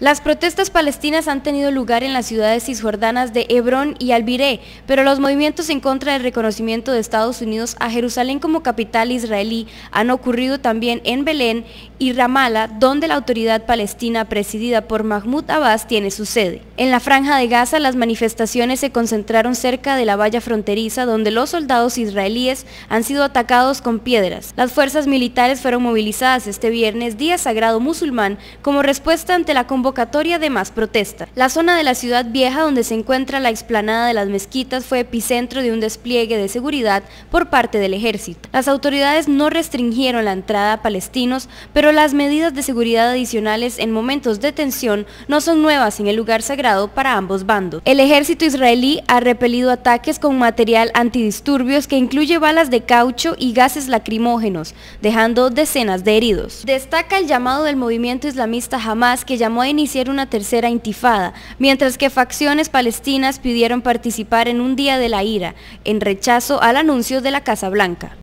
Las protestas palestinas han tenido lugar en las ciudades cisjordanas de Hebrón y Albiré, pero los movimientos en contra del reconocimiento de Estados Unidos a Jerusalén como capital israelí han ocurrido también en Belén y Ramala, donde la autoridad palestina presidida por Mahmoud Abbas tiene su sede. En la franja de Gaza, las manifestaciones se concentraron cerca de la valla fronteriza, donde los soldados israelíes han sido atacados con piedras. Las fuerzas militares fueron movilizadas este viernes, día sagrado musulmán, como respuesta ante la de más protesta. La zona de la ciudad vieja donde se encuentra la explanada de las mezquitas fue epicentro de un despliegue de seguridad por parte del ejército. Las autoridades no restringieron la entrada a palestinos, pero las medidas de seguridad adicionales en momentos de tensión no son nuevas en el lugar sagrado para ambos bandos. El ejército israelí ha repelido ataques con material antidisturbios que incluye balas de caucho y gases lacrimógenos, dejando decenas de heridos. Destaca el llamado del movimiento islamista Hamas que llamó a iniciar una tercera intifada, mientras que facciones palestinas pidieron participar en un día de la ira, en rechazo al anuncio de la Casa Blanca.